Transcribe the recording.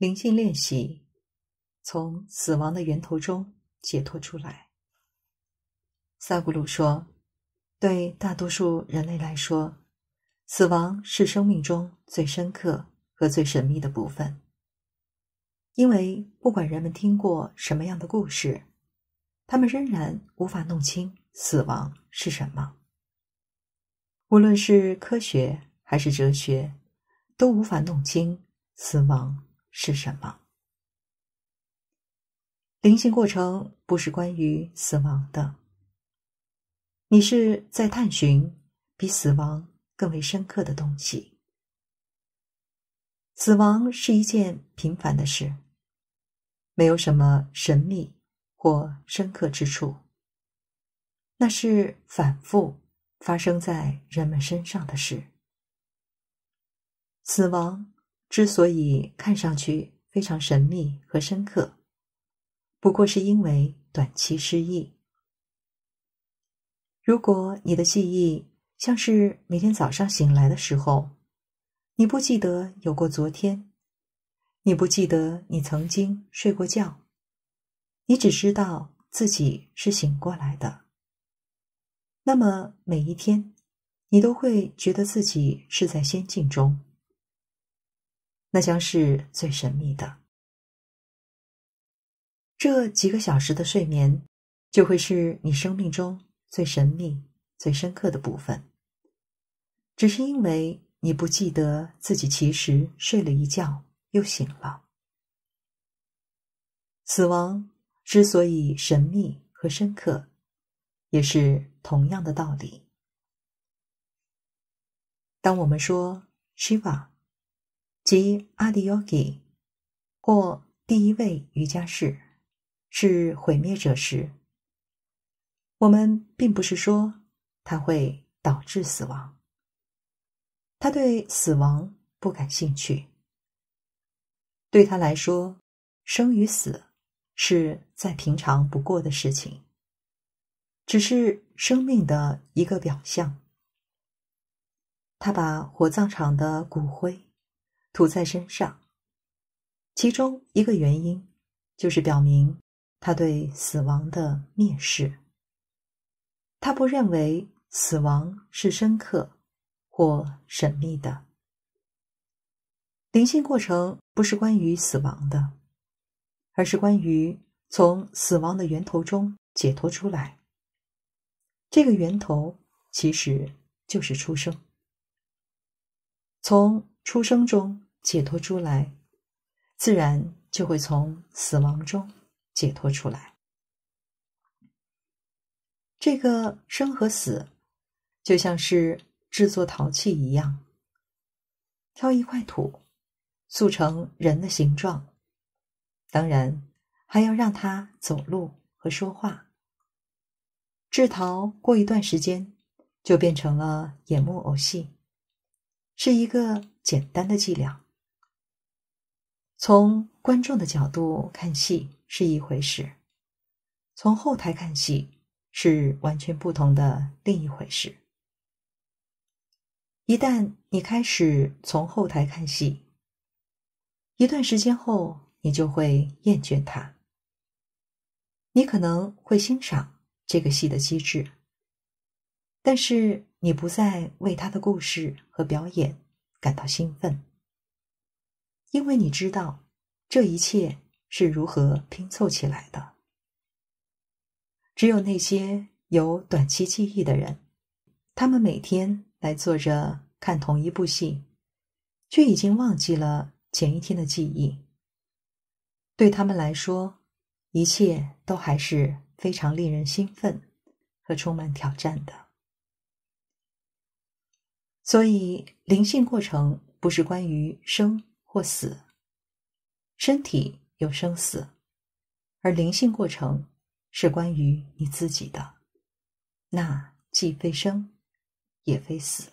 灵性练习，从死亡的源头中解脱出来。萨古鲁说：“对大多数人类来说，死亡是生命中最深刻和最神秘的部分，因为不管人们听过什么样的故事，他们仍然无法弄清死亡是什么。无论是科学还是哲学，都无法弄清死亡。”是什么？灵性过程不是关于死亡的。你是在探寻比死亡更为深刻的东西。死亡是一件平凡的事，没有什么神秘或深刻之处。那是反复发生在人们身上的事。死亡。之所以看上去非常神秘和深刻，不过是因为短期失忆。如果你的记忆像是每天早上醒来的时候，你不记得有过昨天，你不记得你曾经睡过觉，你只知道自己是醒过来的，那么每一天你都会觉得自己是在仙境中。那将是最神秘的。这几个小时的睡眠，就会是你生命中最神秘、最深刻的部分。只是因为你不记得自己其实睡了一觉又醒了。死亡之所以神秘和深刻，也是同样的道理。当我们说 Shiva。即阿迪奥给或第一位瑜伽士，是毁灭者时，我们并不是说他会导致死亡。他对死亡不感兴趣。对他来说，生与死是再平常不过的事情，只是生命的一个表象。他把火葬场的骨灰。吐在身上，其中一个原因就是表明他对死亡的蔑视。他不认为死亡是深刻或神秘的。灵性过程不是关于死亡的，而是关于从死亡的源头中解脱出来。这个源头其实就是出生，从。出生中解脱出来，自然就会从死亡中解脱出来。这个生和死，就像是制作陶器一样，挑一块土，塑成人的形状，当然还要让它走路和说话。制陶过一段时间，就变成了演木偶戏。是一个简单的伎俩。从观众的角度看戏是一回事，从后台看戏是完全不同的另一回事。一旦你开始从后台看戏，一段时间后，你就会厌倦它。你可能会欣赏这个戏的机制，但是。你不再为他的故事和表演感到兴奋，因为你知道这一切是如何拼凑起来的。只有那些有短期记忆的人，他们每天来坐着看同一部戏，却已经忘记了前一天的记忆。对他们来说，一切都还是非常令人兴奋和充满挑战的。所以，灵性过程不是关于生或死，身体有生死，而灵性过程是关于你自己的，那既非生，也非死。